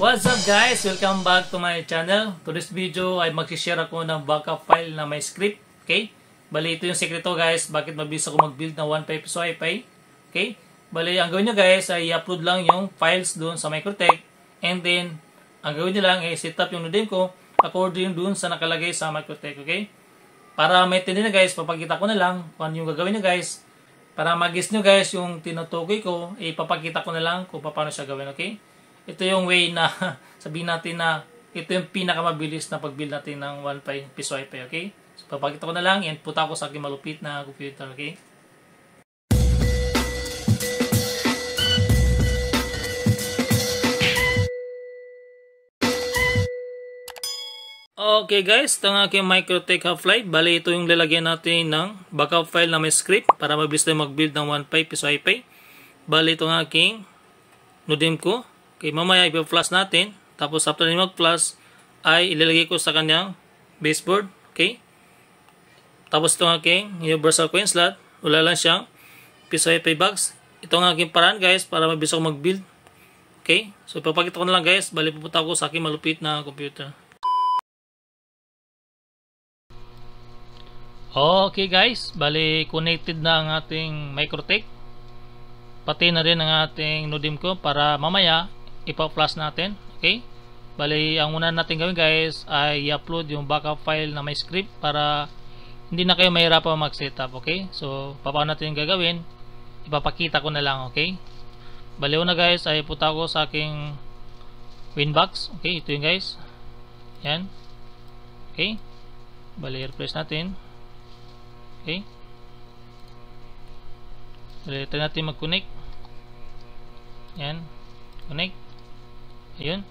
What's up guys? Welcome back to my channel. Today's video ay mag-share ako ng backup file na may script. Okay? Bali, ito yung sekreto guys. Bakit mabilis ako mag-build ng 1 pesos wifi. Okay? Bali, ang gawin nyo guys ay i-upload lang yung files doon sa Microtech. And then, ang gawin nyo lang ay set up yung nodem ko according doon sa nakalagay sa Microtech. Okay? Para may tindi na guys, papakita ko na lang kung ano yung gagawin nyo guys. Para mag-guess nyo guys yung tinutukoy ko, ipapakita ko na lang kung paano siya gawin. Okay? ito yung way na sabihin natin na ito yung pinakamabilis na pag-build natin ng OnePi piso IPi, okay? So, papakita ko na lang, and puta ko sa aking malupit na computer, okay? Okay guys, ito ang aking Microtech Half-Life. Bali, ito yung lalagyan natin ng backup file na may script para mabilis tayo mag-build ng 1.5 piso IPi. Bali, ito ang aking Nodem ko. Okay, mamaya ipa-plus natin. Tapos after na mag-plus, ay ilalagay ko sa kanyang baseboard. Okay? Tapos itong aking universal coin slot. Wala lang siyang piso ay bucks. Ito ang aking paraan guys para mabilis ako mag-build. Okay? So ipapakita ko na lang guys. Bali pupunta ako sa aking malupit na computer. Okay guys, bali connected na ang ating microtech pati na rin ang ating nodim ko para mamaya ipa-flash natin. Okay? Bali, ang una natin gawin guys ay i-upload yung backup file na may script para hindi na kayo mahirapan mag-setup. Okay? So, papaano natin yung gagawin? Ipapakita ko na lang. Okay? Bali, una guys ay puta ko sa aking winbox. Okay? Ito yung guys. Yan. Okay? Bali, i-refresh natin. Okay? Bali, try natin mag-connect. Yan. Connect yun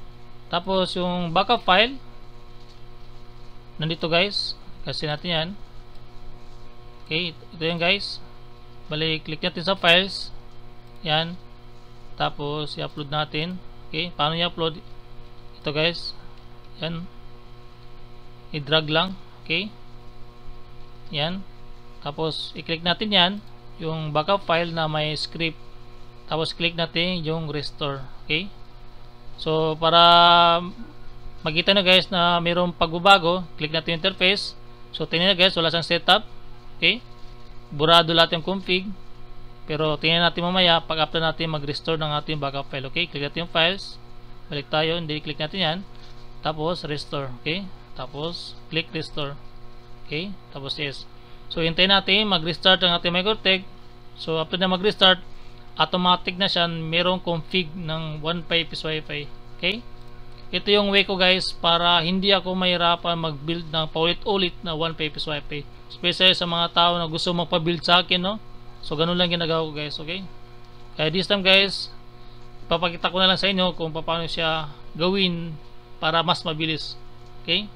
tapos yung backup file nandito guys kasi natin yan okay ito yan guys bali click natin sa files yan tapos i-upload natin okay paano i-upload ito guys yan i-drag lang okay yan tapos i-click natin yan yung backup file na may script tapos click natin yung restore okay So, para makita nyo guys na mayroong pagbabago, click natin yung interface. So, tingnan nyo guys, wala siyang setup. Okay? Burado lahat yung config. Pero, tingnan natin mamaya pag after natin mag-restore ng ating backup file. Okay? Click natin yung files. Balik tayo. Hindi, click natin yan. Tapos, restore. Okay? Tapos, click restore. Okay? Tapos, yes. So, hintayin natin mag-restart ng ating MicroTech. So, after na mag-restart, automatic na siya merong config ng 1.5 wifi okay ito yung way ko guys para hindi ako mahirapan mag build ng paulit-ulit na 1.5 wifi especially sa mga tao na gusto magpa-build sa akin no so ganun lang ginagawa ko guys okay kaya this time guys papakita ko na lang sa inyo kung paano siya gawin para mas mabilis okay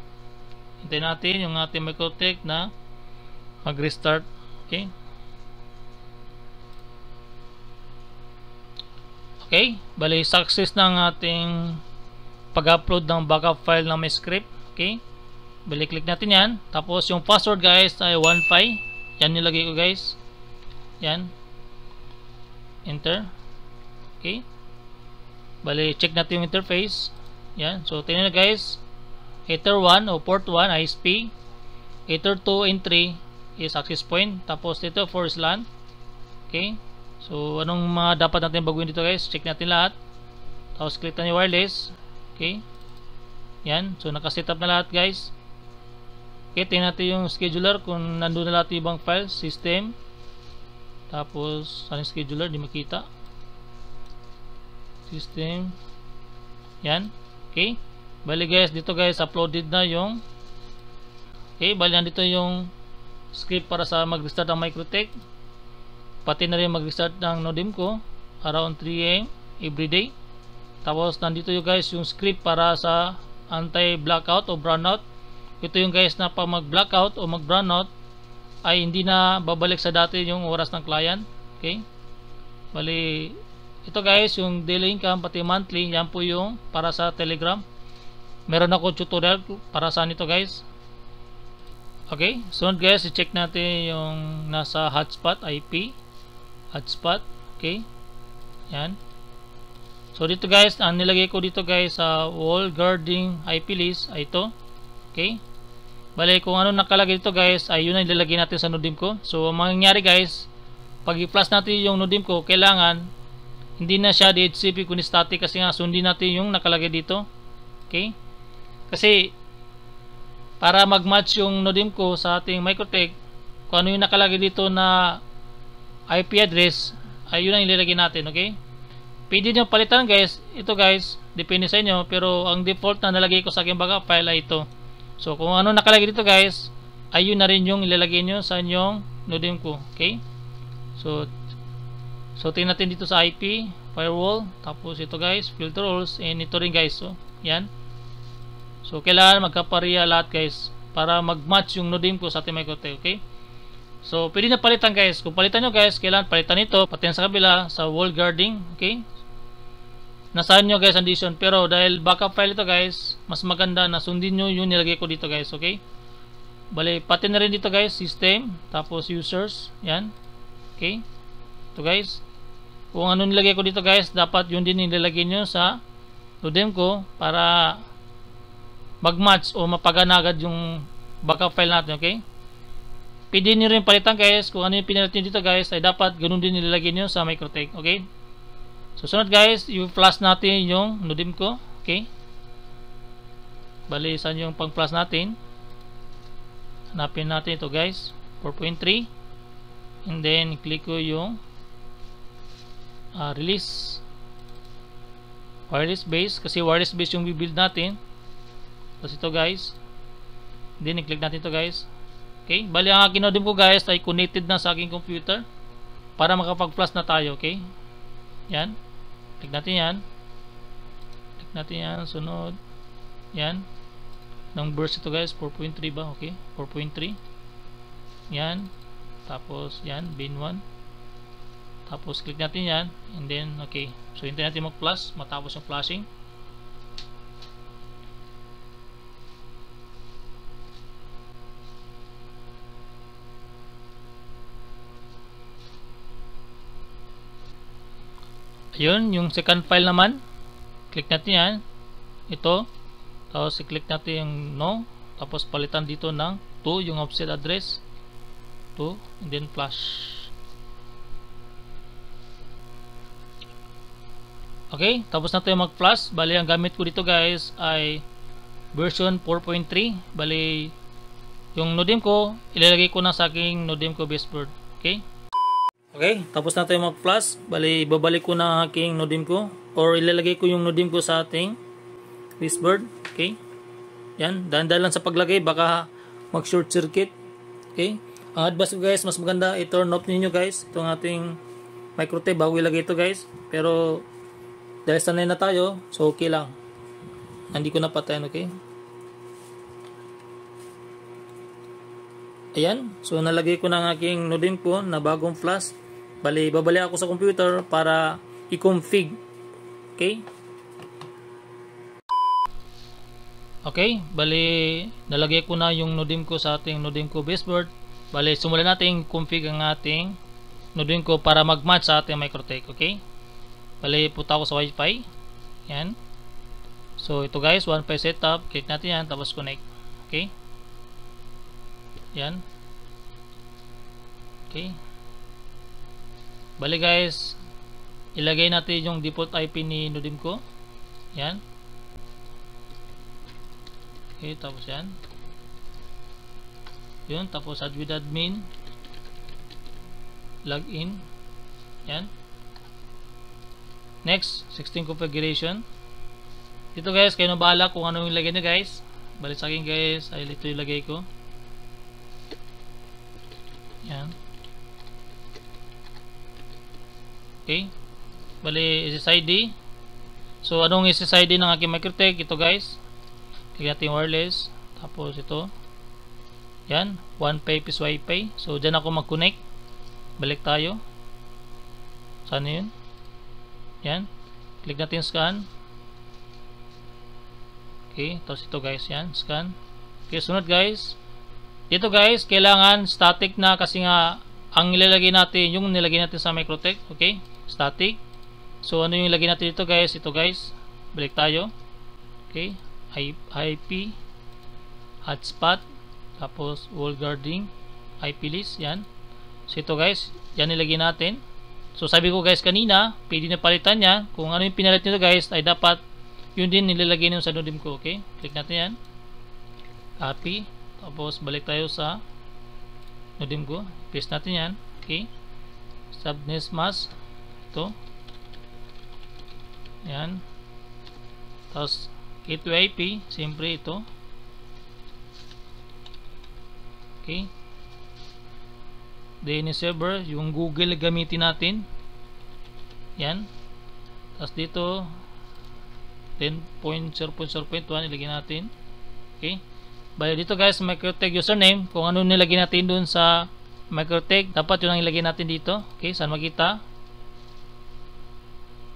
hintayin natin yung ating microtech na mag restart okay Okay, bali success ng ating pag-upload ng backup file ng may script. Okay, bali click natin yan. Tapos yung password guys ay 1.5. Yan nilagay ko guys. Yan. Enter. Okay. Bali check natin yung interface. Yan. So tingnan na guys. Ether 1 o port 1 ISP. Ether 2 and 3 is access point. Tapos dito is LAN. Okay. So, anong mga dapat natin baguhin dito guys? Check natin lahat. Tapos, click na yung wireless. Okay. Yan. So, nakasetup na lahat guys. Okay, tingnan natin yung scheduler kung nandun na lahat yung ibang files, system. Tapos, saan scheduler? Di makita. System. Yan. Okay. Bali guys, dito guys, uploaded na yung Okay, bali nandito yung script para sa mag-restart ang Microtech pati na rin mag start ng nodim ko around 3am everyday tapos nandito yung guys yung script para sa anti-blackout o brownout ito yung guys na pag mag-blackout o mag-brownout ay hindi na babalik sa dati yung oras ng client okay bali ito guys yung daily income pati monthly yan po yung para sa telegram meron ako tutorial para sa nito guys okay sunod guys i-check natin yung nasa hotspot IP spot okay yan so dito guys ang nilagay ko dito guys sa uh, wall guarding IP list ay ito okay bali kung ano nakalagay dito guys ay yun ang nilalagay natin sa nodim ko so ang mangyayari guys pag i-plus natin yung nodim ko kailangan hindi na siya DHCP kundi static kasi nga sundin natin yung nakalagay dito okay kasi para mag-match yung nodim ko sa ating microtech kung ano yung nakalagay dito na IP address ay yun ang ilalagay natin okay pwede nyo palitan guys ito guys depende sa inyo pero ang default na nalagay ko sa aking backup file ay ito so kung ano nakalagay dito guys ay yun na rin yung ilalagay nyo sa inyong nodim ko okay so so tingnan natin dito sa IP firewall tapos ito guys filter rules and ito rin guys so oh, yan so kailangan magkapareha lahat guys para magmatch yung nodem ko sa ating mic okay So, pwede na palitan guys. Kung palitan nyo guys, kailangan palitan ito. Pati sa kabila, sa wall guarding. Okay? Nasaan nyo guys ang Pero dahil backup file ito guys, mas maganda na sundin nyo yung nilagay ko dito guys. Okay? Bale, pati na rin dito guys, system. Tapos users. Yan. Okay? Ito guys. Kung ano nilagay ko dito guys, dapat yun din nilalagay nyo sa modem ko para magmatch o mapagana yung backup file natin. Okay? pwede niyo rin palitan guys kung ano yung pinalit nyo dito guys ay dapat ganun din nilalagay nyo sa microtech okay so sunod guys i-flash natin yung nodim ko okay bali saan yung pang flash natin hanapin natin ito guys 4.3 and then click ko yung uh, release wireless base kasi wireless base yung build natin tapos ito guys then i-click natin ito guys Okay? Bali ang akin modem ko guys ay connected na sa aking computer para makapag-plus na tayo, okay? Yan. Click natin 'yan. Click natin 'yan, sunod. Yan. Numbers ito guys, 4.3 ba? Okay? 4.3. Yan. Tapos yan, bin 1. Tapos click natin 'yan and then okay. So hintayin natin mag-plus matapos ang flashing. Ayun, yung second file naman, click natin yan. Ito. Tapos i-click natin yung no. Tapos palitan dito ng 2, yung offset address. 2, and then flash. Okay, tapos na yung mag-plus. Bali, ang gamit ko dito guys ay version 4.3. Bali, yung nodem ko, ilalagay ko na sa aking nodim ko baseboard. Okay? Okay, tapos na tayo mag-plus. Bali, ibabalik ko na ang aking nodim ko or ilalagay ko yung nodim ko sa ating this whisbird. Okay? Yan, dahan-dahan lang sa paglagay baka mag-short circuit. Okay? Ang advice ko guys, mas maganda i-turn off niyo guys itong ating microtape bago ilagay ito guys. Pero dahil sanay na tayo, so okay lang. Hindi ko na napatayan, okay? Ayan, so nalagay ko na ang aking nodim ko na bagong flash Bali, babalik ako sa computer para i-config. Okay? Okay, bali, nalagay ko na yung Nodim ko sa ating Nodim ko baseboard. Bali, simulan natin config ang ating Nodim ko para mag-match sa ating Microtech. Okay? Bali, puta ko sa Wi-Fi. Yan. So, ito guys, Wi-Fi setup. Click natin yan, tapos connect. Okay? Yan. Okay bali guys ilagay natin yung default IP ni ko. yan okay tapos yan yun tapos add with admin login yan next 16 configuration dito guys kayo na bahala kung ano yung lagay nyo guys balik sa akin guys ay ito yung lagay ko yan okay bali SSID so anong SSID ng aking microtech ito guys click natin wireless tapos ito yan pay, plus wifi. so dyan ako mag connect balik tayo saan yun yan click natin scan okay tapos ito guys yan scan okay sunod guys dito guys kailangan static na kasi nga ang nilalagay natin yung nilagay natin sa microtech okay static so ano yung lagay natin dito guys ito guys balik tayo okay IP hotspot tapos wall guarding IP list yan so ito guys yan ilagay natin so sabi ko guys kanina pwede na palitan yan kung ano yung pinalit nito guys ay dapat yun din nilalagay nyo sa nodim ko okay click natin yan copy tapos balik tayo sa nodim ko paste natin yan okay subnest mask dito yan tapos gateway IP siyempre ito okay DNS server yung google gamitin natin yan tapos dito 10.0.0.1 ilagay natin okay bali dito guys microtag username kung ano nilagay natin dun sa microtag dapat yun ang ilagay natin dito okay saan makita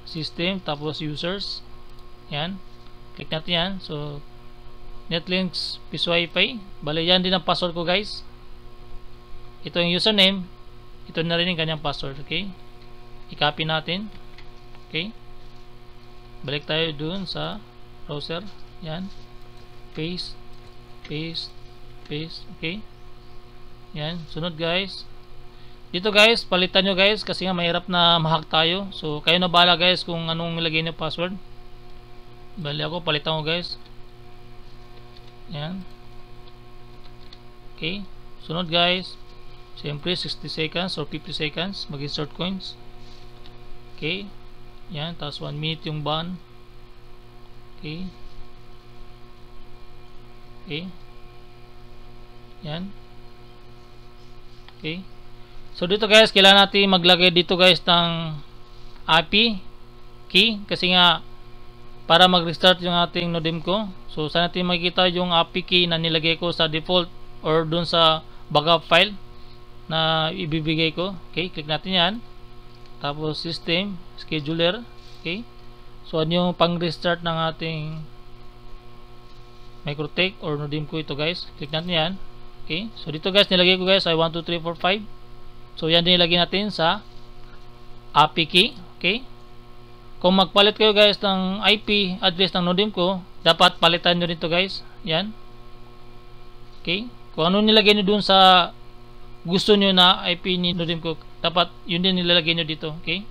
system tapos users yan click natin yan so netlinks piso wifi bali yan din ang password ko guys ito yung username ito na rin yung kanyang password okay i-copy natin okay balik tayo dun sa browser yan paste paste paste okay yan sunod guys dito guys palitan nyo guys kasi nga mahirap na mahack tayo so kayo na bala guys kung anong ilagay nyo password bali ako palitan ko guys yan okay sunod guys siyempre 60 seconds or 50 seconds Maging short coins okay yan tapos 1 minute yung ban okay okay yan okay So dito guys, kailangan natin maglagay dito guys ng API key kasi nga para mag-restart yung ating Nodim ko. So saan natin makikita yung API key na nilagay ko sa default or dun sa backup file na ibibigay ko. Okay, click natin 'yan. Tapos system, scheduler, okay? So ano yung pang-restart ng ating microtech or nodim ko ito guys. Click natin 'yan. Okay? So dito guys, nilagay ko guys ay 1 2 3 4 5 So, yan din ilagay natin sa API key. Okay? Kung magpalit kayo guys ng IP address ng nodem ko, dapat palitan nyo dito guys. Yan. Okay? Kung ano nilagay nyo dun sa gusto nyo na IP ni nodem ko, dapat yun din nilalagay nyo dito. Okay?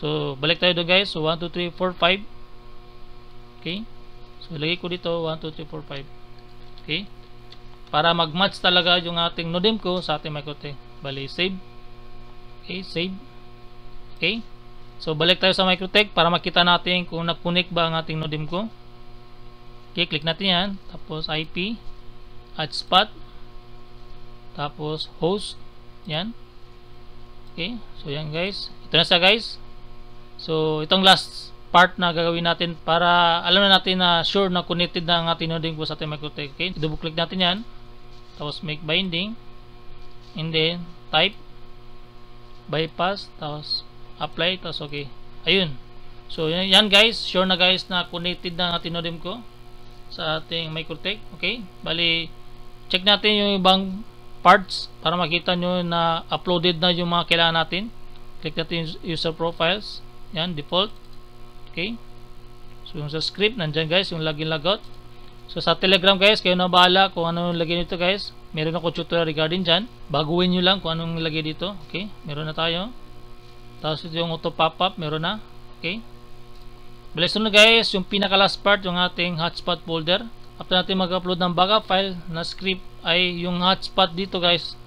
So, balik tayo doon guys. So, 1, 2, 3, 4, 5. Okay? So, ilagay ko dito 1, 2, 3, 4, 5. Okay? para mag-match talaga yung ating nodim ko sa ating microtech. Bali, save. Okay, save. Okay. So, balik tayo sa microtech para makita natin kung nag-connect ba ang ating nodim ko. Okay, click natin yan. Tapos, IP. Add spot. Tapos, host. Yan. Okay. So, yan guys. Ito na siya guys. So, itong last part na gagawin natin para alam na natin na sure na connected na ang ating nodim ko sa ating microtech. Okay. Double click natin yan tapos make binding and then type bypass tapos apply tapos okay ayun so yan guys sure na guys na connected na ang tinodim ko sa ating microtech okay bali check natin yung ibang parts para makita nyo na uploaded na yung mga kailangan natin click natin yung user profiles yan default okay so yung sa script nandyan guys yung login logout So sa Telegram guys, kayo na bahala kung ano yung lagay nito guys. Meron ako tutorial regarding dyan. Baguhin nyo lang kung anong lagay dito. Okay, meron na tayo. Tapos ito yung auto pop-up, meron na. Okay. Bilis na guys, yung pinaka last part, yung ating hotspot folder. After natin mag-upload ng backup file na script ay yung hotspot dito guys.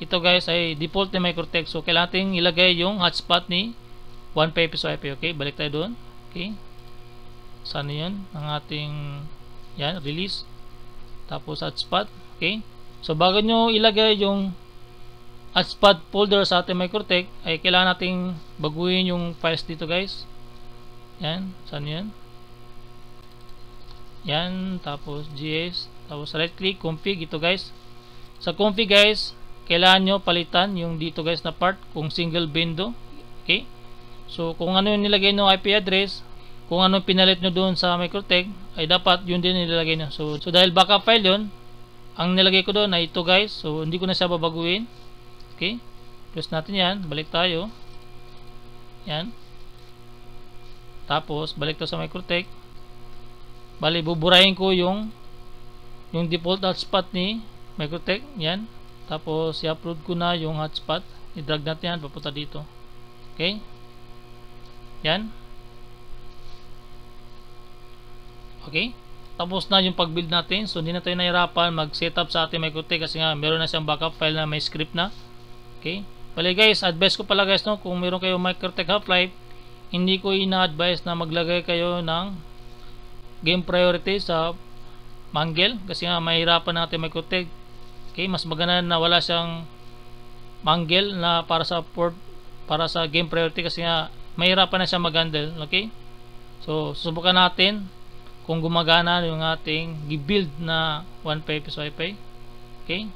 Ito guys ay default ni Microtech. So kailangan natin ilagay yung hotspot ni 1 peso IP. Okay, balik tayo doon. Okay. Saan yun? Ang ating yan, release. Tapos add spot. Okay? So bago nyo ilagay yung add spot folder sa ating Microtech, ay kailangan nating baguhin yung files dito guys. Yan, saan yan? Yan, tapos GS. Tapos right click, config. Ito guys. Sa config guys, kailangan nyo palitan yung dito guys na part kung single window. Okay? So kung ano yung nilagay ng IP address, kung anong pinalit nyo doon sa microtech ay dapat yun din nilalagay nyo so, so dahil backup file yun ang nilagay ko doon ay ito guys so hindi ko na siya babaguhin okay plus natin yan balik tayo yan tapos balik tayo sa microtech bali buburahin ko yung yung default hotspot ni microtech yan tapos i-upload ko na yung hotspot i-drag natin yan papunta dito okay yan Okay? Tapos na yung pag-build natin. So, hindi na tayo nahirapan mag-setup sa ating Microtech kasi nga meron na siyang backup file na may script na. Okay? Pali guys, advice ko pala guys no, kung meron kayo Microtech Half-Life, hindi ko ina-advise na maglagay kayo ng game priority sa mangle kasi nga mahirapan natin Microtech. Okay, mas maganda na wala siyang mangle na para sa port para sa game priority kasi nga mahirapan na siya mag-handle, okay? So, subukan natin kung gumagana yung ating gibuild na 1 pesos wifi okay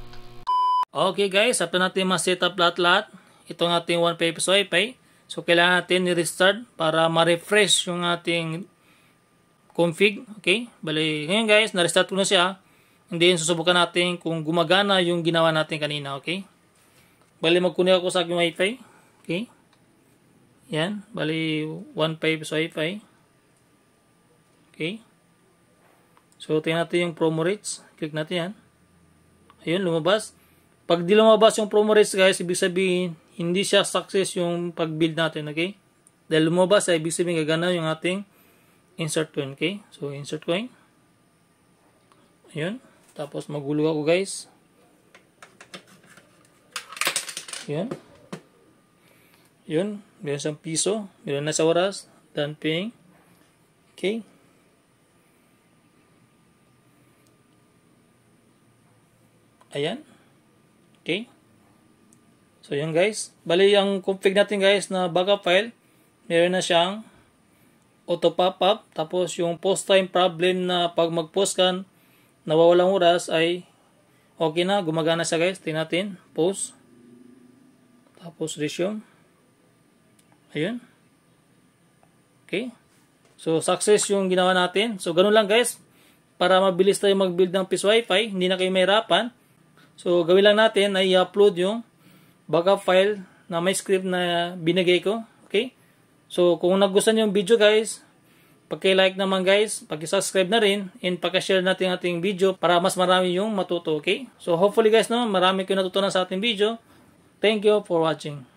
okay guys after natin ma-setup lahat-lahat itong ating 1 pesos wifi so kailangan natin i-restart para ma-refresh yung ating config okay bali ngayon guys na-restart ko na siya and then susubukan natin kung gumagana yung ginawa natin kanina okay bali magkunin ako sa aking wifi okay yan bali 1 pesos wifi okay So, tingnan natin yung promo rates. Click natin yan. Ayun, lumabas. Pag di lumabas yung promo rates, guys, ibig sabihin, hindi siya success yung pag-build natin, okay? Dahil lumabas, ah, ibig sabihin gagana yung ating insert coin, okay? So, insert coin. Ayun. Tapos, magulo ako, guys. Ayun. Yun, meron siyang piso, meron na sa oras, done paying. Okay. Ayan. Okay. So, yun guys. Bali, ang config natin guys na baga file, meron na siyang auto pop-up. Tapos, yung post time problem na pag mag-post ka, nawawalang oras ay okay na. Gumagana siya guys. Tingnan natin. Post. Tapos, resume. Ayan. Okay. So, success yung ginawa natin. So, ganun lang guys. Para mabilis tayo mag-build ng PIS wifi, hindi na kayo mahirapan So, gawin lang natin na i-upload yung backup file na may script na binigay ko. Okay? So, kung nagustuhan yung video guys, paki-like naman guys, paki-subscribe na rin, and paki-share natin ating video para mas marami yung matuto. Okay? So, hopefully guys, no, marami kayo natutunan sa ating video. Thank you for watching.